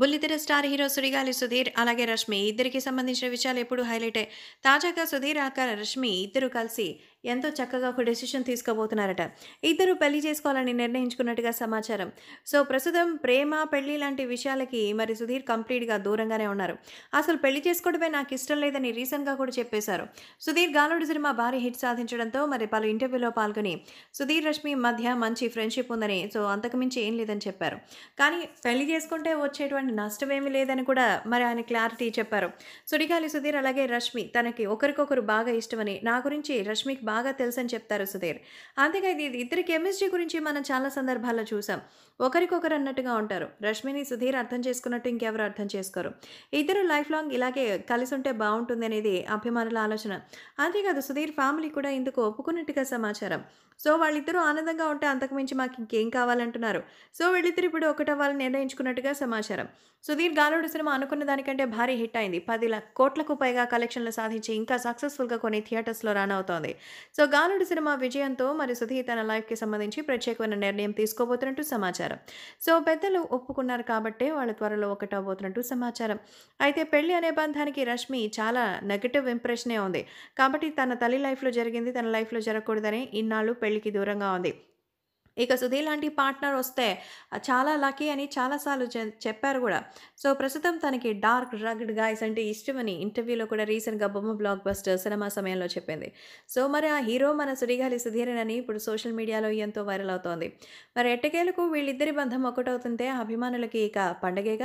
బుల్లితెర star hero సురిగాలి Sudheer అలాగే రష్మి ఇద్దరికి సంబంధించిన విషయాలు ఎప్పుడూ హైలైట్ అయ్యాయి తాజాగా సుధీర్ ఆకార రష్మి ఇద్దరు కలిసి ఎంతో చక్కగా ఒక డెసిషన్ తీసుకోబోతున్నారట ఇద్దరు పెళ్లి చేసుకోవాలని నిర్ణయించుకున్నట్టుగా సమాచారం సో ప్రస్తుతం ప్రేమ పెళ్లి లాంటి విషయాలకి మరి సుధీర్ కంప్లీట్గా దూరంగానే ఉన్నారు అసలు పెళ్లి చేసుకోవడమే నాకు ఇష్టం లేదని రీసెంట్గా కూడా చెప్పేశారు సుధీర్ గాలుడు సినిమా భారీ హిట్ సాధించడంతో మరి పలు ఇంటర్వ్యూలో పాల్గొని సుధీర్ రష్మి మధ్య మంచి ఫ్రెండ్షిప్ ఉందని సో అంతకుమించి ఏం లేదని చెప్పారు కానీ పెళ్లి చేసుకుంటే వచ్చేటువంటి నష్టం ఏమి లేదని కూడా మరి ఆయన క్లారిటీ చెప్పారు సుడిగాలి సుధీర్ అలాగే రష్మి తనకి ఒకరికొకరు బాగా ఇష్టమని నా గురించి రష్మికి బాగా తెలుసని చెప్తారు సుధీర్ అంతేగా ఇది ఇద్దరి కెమిస్ట్రీ గురించి మనం చాలా సందర్భాల్లో చూసాం ఒకరికొకరు అన్నట్టుగా ఉంటారు రష్మిని సుధీర్ అర్థం చేసుకున్నట్టు ఇంకెవరు అర్థం చేసుకోరు ఇద్దరు లైఫ్ లాంగ్ ఇలాగే కలిసి ఉంటే బాగుంటుంది అనేది అభిమానుల ఆలోచన అంతేకాదు సుధీర్ ఫ్యామిలీ కూడా ఇందుకు ఒప్పుకున్నట్టుగా సమాచారం సో వాళ్ళిద్దరూ ఆనందంగా ఉంటే అంతకుమించి మాకు ఇంకేం కావాలంటున్నారు సో వీళ్ళిద్దరు ఇప్పుడు ఒకటవ్వాలని నిర్ణయించుకున్నట్టుగా సమాచారం సుధీర్ గాలుడు సినిమా అనుకున్న దానికంటే భారీ హిట్ అయింది పది కోట్లకు పైగా కలెక్షన్లు సాధించి ఇంకా సక్సెస్ఫుల్గా కొన్ని థియేటర్స్లో అవుతోంది సో గాలుడు సినిమా విజయంతో మరి సుధీ తన లైఫ్కి సంబంధించి ప్రత్యేకమైన నిర్ణయం తీసుకోబోతున్నట్టు సమాచారం సో పెద్దలు ఒప్పుకున్నారు కాబట్టే వాళ్ళ త్వరలో ఒకటవబోతున్నట్టు సమాచారం అయితే పెళ్లి అనే బంధానికి రష్మి చాలా నెగటివ్ ఇంప్రెషనే ఉంది కాబట్టి తన తల్లి లైఫ్లో జరిగింది తన లైఫ్లో జరగకూడదని ఇన్నాళ్ళు పెళ్లికి దూరంగా ఉంది ఇక సుధీర్ లాంటి పార్ట్నర్ వస్తే చాలా లక్కీ అని చాలాసార్లు చెప్పారు కూడా సో ప్రస్తుతం తనకి డార్క్ రగ్డ్ గాయస్ అంటే ఇష్టమని ఇంటర్వ్యూలో కూడా రీసెంట్గా బొమ్మ బ్లాక్ బస్టర్ సినిమా సమయంలో చెప్పింది సో మరి ఆ హీరో మన సుడిగాలి అని ఇప్పుడు సోషల్ మీడియాలో ఎంతో వైరల్ అవుతోంది మరి ఎట్టకేలకు వీళ్ళిద్దరి బంధం ఒకటవుతుంటే అభిమానులకి ఇక పండగేగా